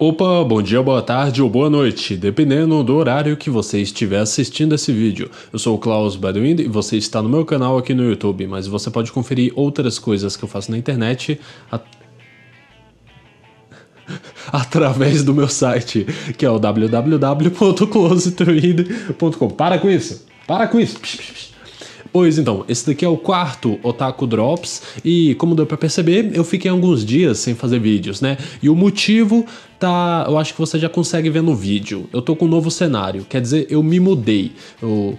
Opa, bom dia, boa tarde ou boa noite, dependendo do horário que você estiver assistindo esse vídeo. Eu sou o Klaus Baduin e você está no meu canal aqui no YouTube, mas você pode conferir outras coisas que eu faço na internet através do meu site, que é o www.closetruid.com. Para com isso! Para com isso! Psh, psh, psh. Pois então, esse daqui é o quarto Otaku Drops e como deu para perceber, eu fiquei alguns dias sem fazer vídeos, né? E o motivo tá, eu acho que você já consegue ver no vídeo. Eu tô com um novo cenário, quer dizer, eu me mudei. Eu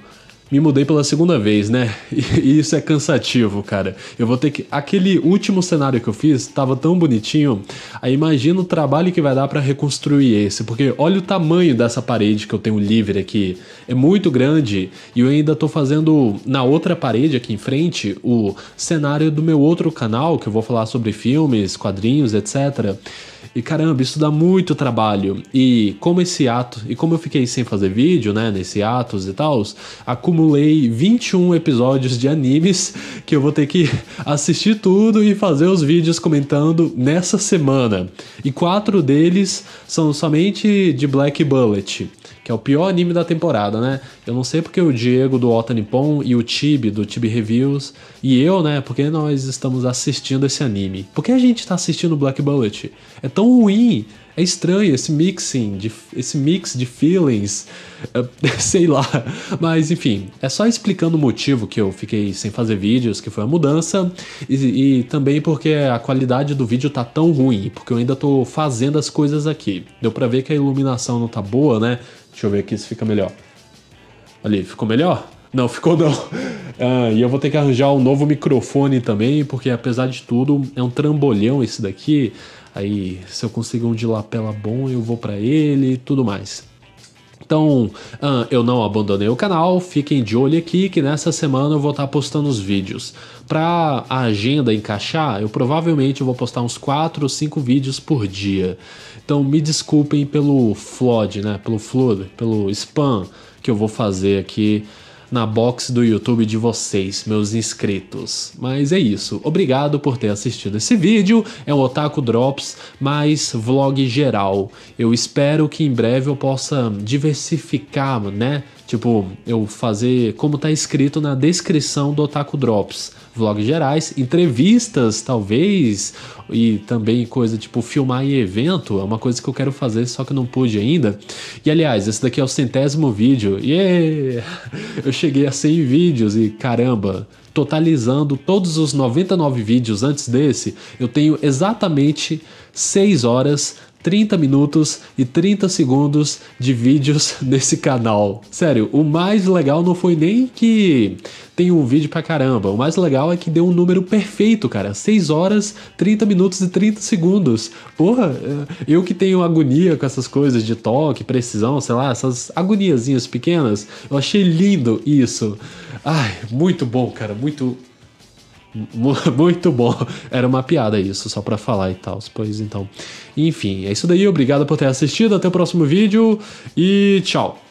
me mudei pela segunda vez, né? E isso é cansativo, cara. Eu vou ter que. Aquele último cenário que eu fiz estava tão bonitinho. Aí imagina o trabalho que vai dar para reconstruir esse, porque olha o tamanho dessa parede que eu tenho livre aqui. É muito grande e eu ainda tô fazendo na outra parede aqui em frente o cenário do meu outro canal, que eu vou falar sobre filmes, quadrinhos, etc. E caramba, isso dá muito trabalho. E como esse ato, e como eu fiquei sem fazer vídeo, né, nesse atos e tal, acumulei 21 episódios de animes que eu vou ter que assistir tudo e fazer os vídeos comentando nessa semana. E quatro deles são somente de Black Bullet que é o pior anime da temporada, né? Eu não sei porque o Diego do Otanipon e o Tibi do Tibi Reviews e eu, né? Porque nós estamos assistindo esse anime. Por que a gente tá assistindo Black Bullet? É tão ruim é estranho esse mixing, de, esse mix de feelings, eh, sei lá. Mas enfim, é só explicando o motivo que eu fiquei sem fazer vídeos, que foi a mudança, e, e também porque a qualidade do vídeo tá tão ruim, porque eu ainda tô fazendo as coisas aqui. Deu pra ver que a iluminação não tá boa, né? Deixa eu ver aqui se fica melhor. Ali, ficou melhor? Não, ficou não. Ah, e eu vou ter que arranjar um novo microfone também, porque apesar de tudo, é um trambolhão esse daqui. Aí, se eu conseguir um de lapela bom, eu vou para ele e tudo mais. Então, ah, eu não abandonei o canal, fiquem de olho aqui que nessa semana eu vou estar tá postando os vídeos. Para a agenda encaixar, eu provavelmente vou postar uns 4 ou 5 vídeos por dia. Então me desculpem pelo flood, né, pelo flood, pelo spam que eu vou fazer aqui na box do YouTube de vocês, meus inscritos. Mas é isso. Obrigado por ter assistido esse vídeo. É um Otaku Drops, mais vlog geral. Eu espero que em breve eu possa diversificar, né? Tipo, eu fazer como tá escrito na descrição do Otaku Drops. Vlogs gerais, entrevistas, talvez, e também coisa tipo filmar em evento. É uma coisa que eu quero fazer, só que não pude ainda. E aliás, esse daqui é o centésimo vídeo. Yeah! Eu cheguei a 100 vídeos e caramba, totalizando todos os 99 vídeos antes desse, eu tenho exatamente 6 horas, 30 minutos e 30 segundos de vídeos nesse canal. Sério, o mais legal não foi nem que tem um vídeo pra caramba. O mais legal é que deu um número perfeito, cara. 6 horas, 30 minutos e 30 segundos. Porra, é, eu que tenho agonia com essas coisas de toque, precisão, sei lá, essas agoniazinhas pequenas, eu achei lindo isso. Ai, muito bom, cara, muito Muito bom. Era uma piada isso, só para falar e tal. Pois então. Enfim, é isso daí. Obrigado por ter assistido. Até o próximo vídeo e tchau.